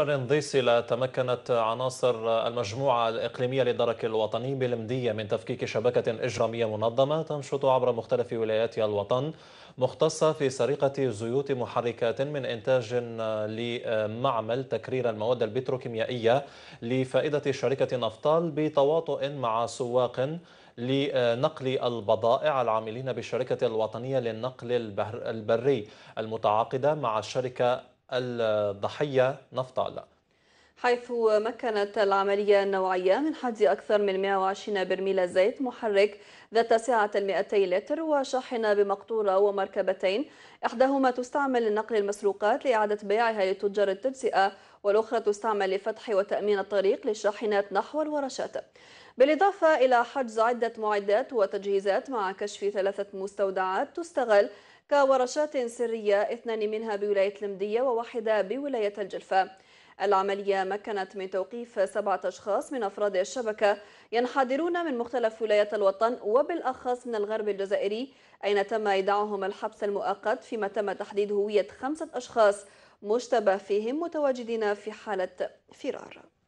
سفر ذي تمكنت عناصر المجموعة الإقليمية للدرك الوطني بالمدية من تفكيك شبكة إجرامية منظمة تنشط عبر مختلف ولايات الوطن مختصة في سرقة زيوت محركات من إنتاج لمعمل تكرير المواد البتروكيميائية لفائدة شركة نفطال بتواطؤ مع سواق لنقل البضائع العاملين بالشركة الوطنية للنقل البري المتعاقدة مع الشركة الضحيه نفط لا حيث مكنت العملية النوعية من حد أكثر من 120 برميل زيت محرك ذات سعة 200 لتر وشاحنة بمقطورة ومركبتين إحداهما تستعمل لنقل المسروقات لإعادة بيعها لتجار التجزئة والأخرى تستعمل لفتح وتأمين الطريق للشاحنات نحو الورشات بالإضافة إلى حجز عدة معدات وتجهيزات مع كشف ثلاثة مستودعات تستغل كورشات سرية اثنان منها بولاية المدية وواحدة بولاية الجلفة العملية مكنت من توقيف سبعة أشخاص من أفراد الشبكة ينحدرون من مختلف ولايات الوطن وبالأخص من الغرب الجزائري أين تم إيداعهم الحبس المؤقت فيما تم تحديد هوية خمسة أشخاص مشتبه فيهم متواجدين في حالة فرار